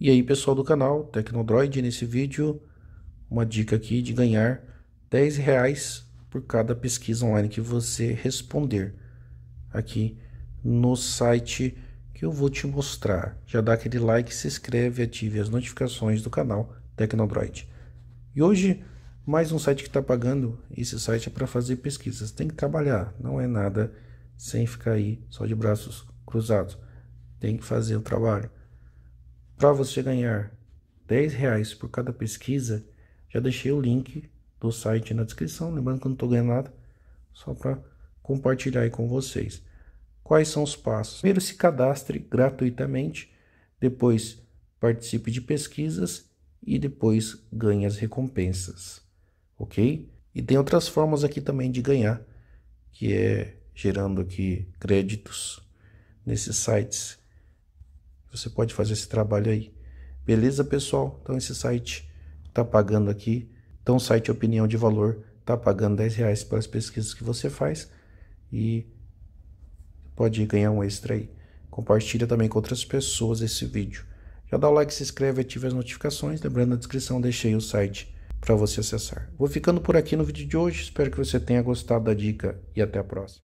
E aí pessoal do canal Tecnodroid, nesse vídeo uma dica aqui de ganhar 10 reais por cada pesquisa online que você responder aqui no site que eu vou te mostrar. Já dá aquele like, se inscreve, ative as notificações do canal Tecnodroid. E hoje mais um site que está pagando, esse site é para fazer pesquisas, tem que trabalhar, não é nada sem ficar aí só de braços cruzados, tem que fazer o trabalho. Para você ganhar 10 reais por cada pesquisa, já deixei o link do site na descrição. Lembrando que eu não estou ganhando nada, só para compartilhar aí com vocês. Quais são os passos? Primeiro, se cadastre gratuitamente, depois participe de pesquisas e depois ganhe as recompensas, ok? E tem outras formas aqui também de ganhar, que é gerando aqui créditos nesses sites você pode fazer esse trabalho aí. Beleza, pessoal? Então esse site está pagando aqui. Então o site Opinião de Valor está pagando 10 reais pelas pesquisas que você faz e pode ganhar um extra aí. Compartilha também com outras pessoas esse vídeo. Já dá o like, se inscreve, ative as notificações. Lembrando, na descrição deixei o site para você acessar. Vou ficando por aqui no vídeo de hoje. Espero que você tenha gostado da dica e até a próxima.